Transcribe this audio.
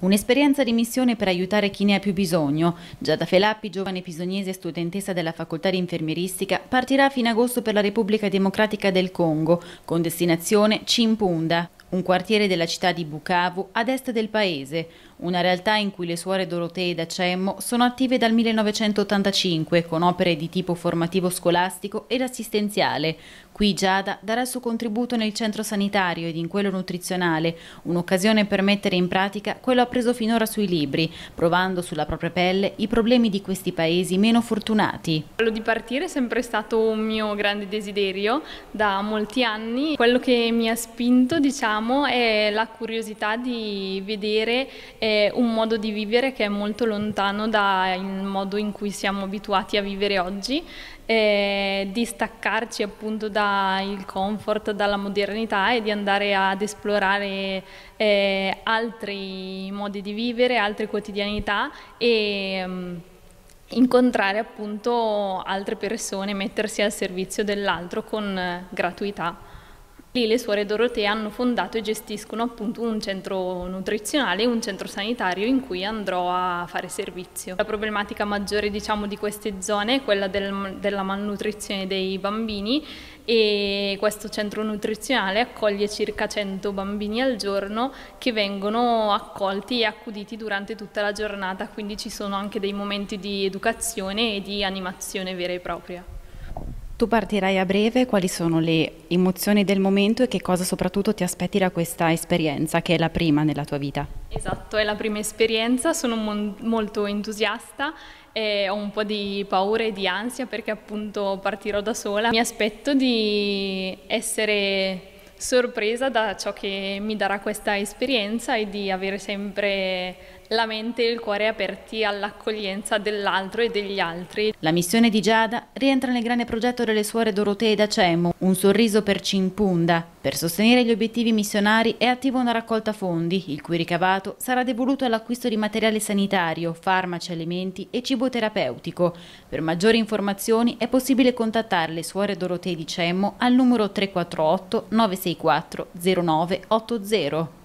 Un'esperienza di missione per aiutare chi ne ha più bisogno. Giada Felappi, giovane pisognese e studentessa della facoltà di infermieristica, partirà fino agosto per la Repubblica Democratica del Congo, con destinazione Cimpunda, un quartiere della città di Bukavu, a destra del paese una realtà in cui le suore Dorotee da Cemmo sono attive dal 1985 con opere di tipo formativo scolastico ed assistenziale. Qui Giada darà il suo contributo nel centro sanitario ed in quello nutrizionale, un'occasione per mettere in pratica quello appreso finora sui libri, provando sulla propria pelle i problemi di questi paesi meno fortunati. Quello di partire è sempre stato un mio grande desiderio da molti anni. Quello che mi ha spinto, diciamo, è la curiosità di vedere eh, è un modo di vivere che è molto lontano dal modo in cui siamo abituati a vivere oggi, eh, di staccarci appunto dal comfort, dalla modernità e di andare ad esplorare eh, altri modi di vivere, altre quotidianità e mh, mm, incontrare appunto altre persone, mettersi al servizio dell'altro con gratuità. Lì le suore Dorotea hanno fondato e gestiscono appunto un centro nutrizionale e un centro sanitario in cui andrò a fare servizio. La problematica maggiore diciamo, di queste zone è quella del, della malnutrizione dei bambini e questo centro nutrizionale accoglie circa 100 bambini al giorno che vengono accolti e accuditi durante tutta la giornata, quindi ci sono anche dei momenti di educazione e di animazione vera e propria. Tu partirai a breve, quali sono le emozioni del momento e che cosa soprattutto ti aspetti da questa esperienza, che è la prima nella tua vita? Esatto, è la prima esperienza, sono mon- molto entusiasta e ho un po' di paura e di ansia perché appunto partirò da sola. Mi aspetto di essere sorpresa da ciò che mi darà questa esperienza e di avere sempre la mente e il cuore aperti all'accoglienza dell'altro e degli altri. La missione di Giada rientra nel grande progetto delle suore Dorotee da Cemo, Un sorriso per Cimpunda. Per sostenere gli obiettivi missionari è attiva una raccolta fondi, il cui ricavato sarà devoluto all'acquisto di materiale sanitario, farmaci, alimenti e cibo terapeutico. Per maggiori informazioni è possibile contattare le suore Dorotee di Cemmo al numero 348 964 0980.